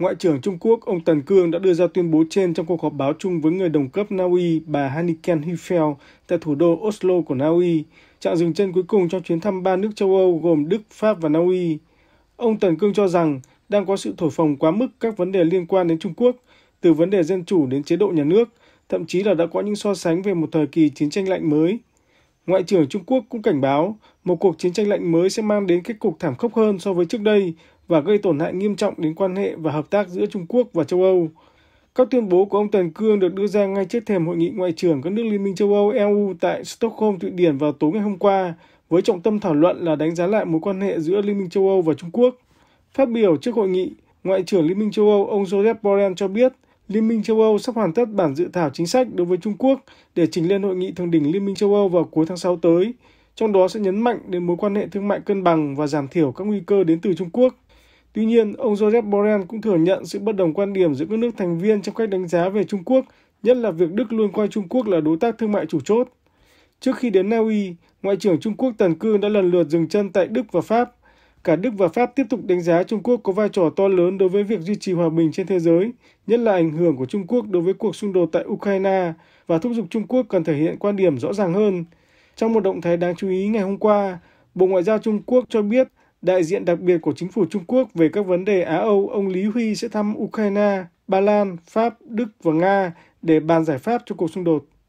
Ngoại trưởng Trung Quốc ông Tần Cương đã đưa ra tuyên bố trên trong cuộc họp báo chung với người đồng cấp Na Uy bà Hanniken Hiefel tại thủ đô Oslo của Na Uy, chặng dừng chân cuối cùng trong chuyến thăm ba nước châu Âu gồm Đức, Pháp và Na Uy. Ông Tần Cương cho rằng đang có sự thổi phồng quá mức các vấn đề liên quan đến Trung Quốc, từ vấn đề dân chủ đến chế độ nhà nước, thậm chí là đã có những so sánh về một thời kỳ chiến tranh lạnh mới. Ngoại trưởng Trung Quốc cũng cảnh báo một cuộc chiến tranh lạnh mới sẽ mang đến kết cục thảm khốc hơn so với trước đây và gây tổn hại nghiêm trọng đến quan hệ và hợp tác giữa Trung Quốc và châu Âu. Các tuyên bố của ông Trần Cương được đưa ra ngay trước thềm hội nghị ngoại trưởng các nước Liên minh châu Âu EU tại Stockholm, Thụy Điển vào tối ngày hôm qua, với trọng tâm thảo luận là đánh giá lại mối quan hệ giữa Liên minh châu Âu và Trung Quốc. Phát biểu trước hội nghị, Ngoại trưởng Liên minh châu Âu ông Joseph Borrell cho biết, Liên minh châu Âu sắp hoàn tất bản dự thảo chính sách đối với Trung Quốc để trình lên hội nghị thượng đỉnh Liên minh châu Âu vào cuối tháng 6 tới, trong đó sẽ nhấn mạnh đến mối quan hệ thương mại cân bằng và giảm thiểu các nguy cơ đến từ Trung Quốc. Tuy nhiên, ông Joseph Borrell cũng thừa nhận sự bất đồng quan điểm giữa các nước thành viên trong cách đánh giá về Trung Quốc, nhất là việc Đức luôn coi Trung Quốc là đối tác thương mại chủ chốt. Trước khi đến Na Uy, Ngoại trưởng Trung Quốc Tần Cương đã lần lượt dừng chân tại Đức và Pháp. Cả Đức và Pháp tiếp tục đánh giá Trung Quốc có vai trò to lớn đối với việc duy trì hòa bình trên thế giới, nhất là ảnh hưởng của Trung Quốc đối với cuộc xung đột tại Ukraine và thúc giục Trung Quốc cần thể hiện quan điểm rõ ràng hơn. Trong một động thái đáng chú ý ngày hôm qua, Bộ Ngoại giao Trung Quốc cho biết Đại diện đặc biệt của chính phủ Trung Quốc về các vấn đề Á-Âu, ông Lý Huy sẽ thăm Ukraine, Ba Lan, Pháp, Đức và Nga để bàn giải pháp cho cuộc xung đột.